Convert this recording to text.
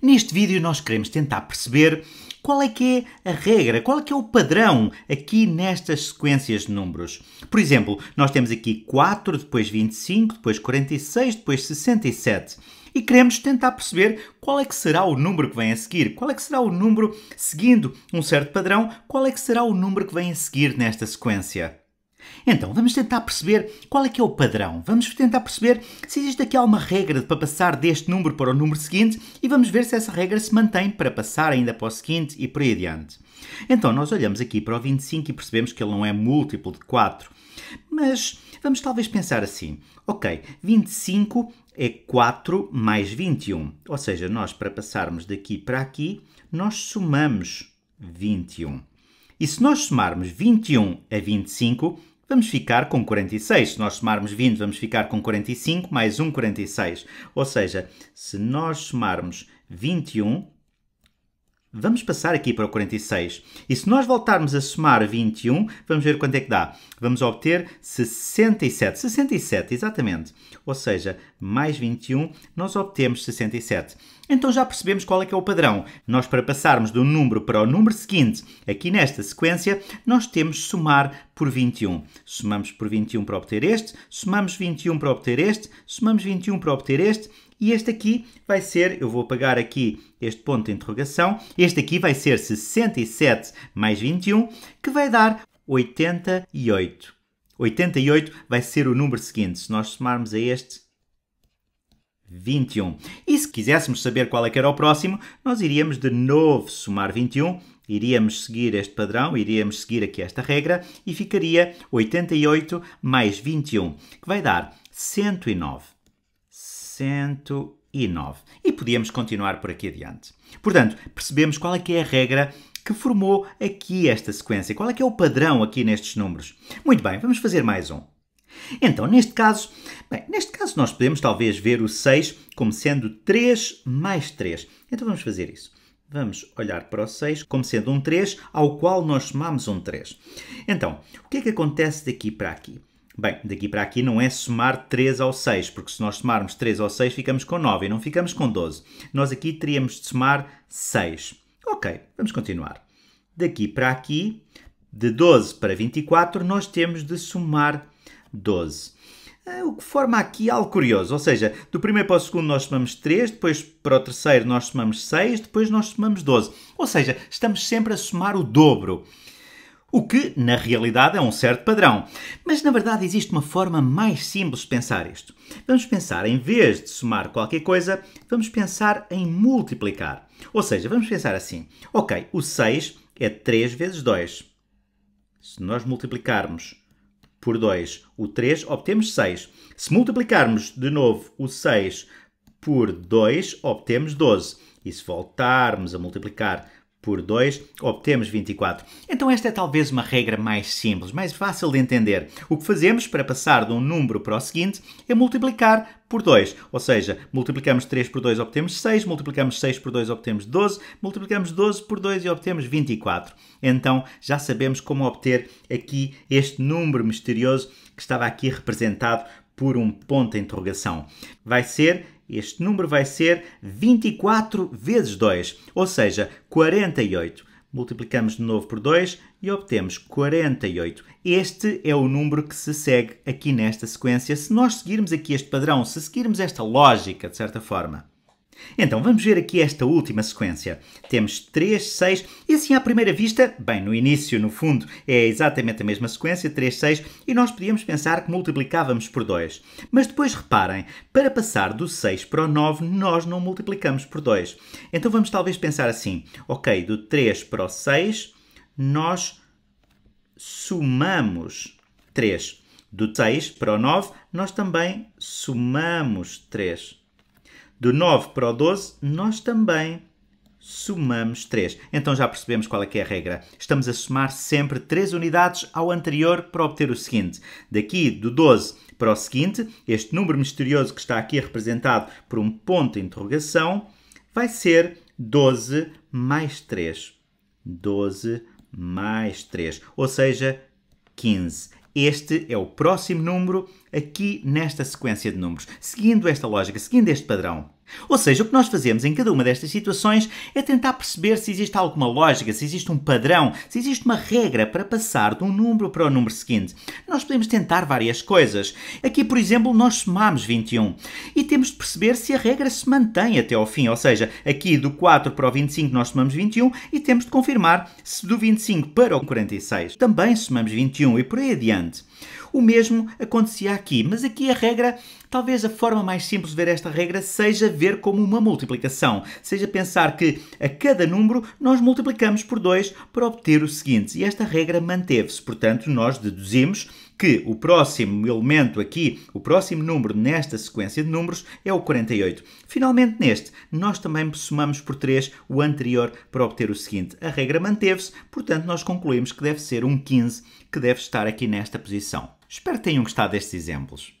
Neste vídeo nós queremos tentar perceber qual é que é a regra, qual é que é o padrão aqui nestas sequências de números. Por exemplo, nós temos aqui 4, depois 25, depois 46, depois 67. E queremos tentar perceber qual é que será o número que vem a seguir, qual é que será o número seguindo um certo padrão, qual é que será o número que vem a seguir nesta sequência. Então, vamos tentar perceber qual é que é o padrão. Vamos tentar perceber se existe aqui alguma regra para passar deste número para o número seguinte e vamos ver se essa regra se mantém para passar ainda para o seguinte e por aí adiante. Então, nós olhamos aqui para o 25 e percebemos que ele não é múltiplo de 4. Mas vamos talvez pensar assim: ok, 25 é 4 mais 21. Ou seja, nós para passarmos daqui para aqui, nós somamos 21. E se nós somarmos 21 a 25, vamos ficar com 46. Se nós somarmos 20, vamos ficar com 45 mais 1, 46. Ou seja, se nós somarmos 21 Vamos passar aqui para o 46. E se nós voltarmos a somar 21, vamos ver quanto é que dá. Vamos obter 67. 67, exatamente. Ou seja, mais 21, nós obtemos 67. Então já percebemos qual é que é o padrão. Nós, para passarmos do número para o número seguinte, aqui nesta sequência, nós temos somar por 21. Somamos por 21 para obter este, somamos 21 para obter este, somamos 21 para obter este, e este aqui vai ser, eu vou apagar aqui este ponto de interrogação, este aqui vai ser 67 mais 21, que vai dar 88. 88 vai ser o número seguinte, se nós somarmos a este 21. E se quiséssemos saber qual é que era o próximo, nós iríamos de novo somar 21, iríamos seguir este padrão, iríamos seguir aqui esta regra e ficaria 88 mais 21, que vai dar 109. 109. E podíamos continuar por aqui adiante. Portanto, percebemos qual é que é a regra que formou aqui esta sequência. Qual é que é o padrão aqui nestes números? Muito bem, vamos fazer mais um. Então, neste caso, bem, neste caso nós podemos talvez ver o 6 como sendo 3 mais 3. Então vamos fazer isso. Vamos olhar para o 6 como sendo um 3 ao qual nós somamos um 3. Então, o que é que acontece daqui para aqui? Bem, daqui para aqui não é somar 3 ao 6, porque se nós somarmos 3 ao 6 ficamos com 9 e não ficamos com 12. Nós aqui teríamos de somar 6. Ok, vamos continuar. Daqui para aqui, de 12 para 24, nós temos de somar 12. Ah, o que forma aqui algo curioso, ou seja, do primeiro para o segundo nós somamos 3, depois para o terceiro nós somamos 6, depois nós somamos 12. Ou seja, estamos sempre a somar o dobro. O que, na realidade, é um certo padrão. Mas, na verdade, existe uma forma mais simples de pensar isto. Vamos pensar, em vez de somar qualquer coisa, vamos pensar em multiplicar. Ou seja, vamos pensar assim: ok, o 6 é 3 vezes 2. Se nós multiplicarmos por 2 o 3, obtemos 6. Se multiplicarmos de novo o 6 por 2, obtemos 12. E se voltarmos a multiplicar 2, por 2, obtemos 24. Então esta é talvez uma regra mais simples, mais fácil de entender. O que fazemos para passar de um número para o seguinte é multiplicar por 2, ou seja, multiplicamos 3 por 2 obtemos 6, multiplicamos 6 por 2 obtemos 12, multiplicamos 12 por 2 e obtemos 24. Então já sabemos como obter aqui este número misterioso que estava aqui representado por um ponto de interrogação. Vai ser este número vai ser 24 vezes 2, ou seja, 48. Multiplicamos de novo por 2 e obtemos 48. Este é o número que se segue aqui nesta sequência. Se nós seguirmos aqui este padrão, se seguirmos esta lógica, de certa forma. Então vamos ver aqui esta última sequência. Temos 3, 6 e assim à primeira vista, bem, no início, no fundo, é exatamente a mesma sequência, 3, 6, e nós podíamos pensar que multiplicávamos por 2. Mas depois reparem, para passar do 6 para o 9, nós não multiplicamos por 2. Então vamos talvez pensar assim, ok, do 3 para o 6, nós somamos 3. Do 6 para o 9, nós também somamos 3. Do 9 para o 12, nós também somamos 3. Então já percebemos qual é que é a regra. Estamos a somar sempre 3 unidades ao anterior para obter o seguinte. Daqui do 12 para o seguinte, este número misterioso que está aqui representado por um ponto de interrogação vai ser 12 mais 3. 12 mais 3, ou seja, 15. Este é o próximo número aqui nesta sequência de números. Seguindo esta lógica, seguindo este padrão, ou seja, o que nós fazemos em cada uma destas situações é tentar perceber se existe alguma lógica, se existe um padrão, se existe uma regra para passar de um número para o número seguinte. Nós podemos tentar várias coisas. Aqui, por exemplo, nós somamos 21 e temos de perceber se a regra se mantém até ao fim, ou seja, aqui do 4 para o 25 nós somamos 21 e temos de confirmar se do 25 para o 46 também somamos 21 e por aí adiante. O mesmo acontecia aqui, mas aqui a regra, talvez a forma mais simples de ver esta regra seja ver como uma multiplicação, seja pensar que a cada número nós multiplicamos por 2 para obter o seguinte. E esta regra manteve-se, portanto, nós deduzimos que o próximo elemento aqui, o próximo número nesta sequência de números é o 48. Finalmente, neste, nós também somamos por 3 o anterior para obter o seguinte. A regra manteve-se, portanto, nós concluímos que deve ser um 15 que deve estar aqui nesta posição. Espero que tenham gostado destes exemplos.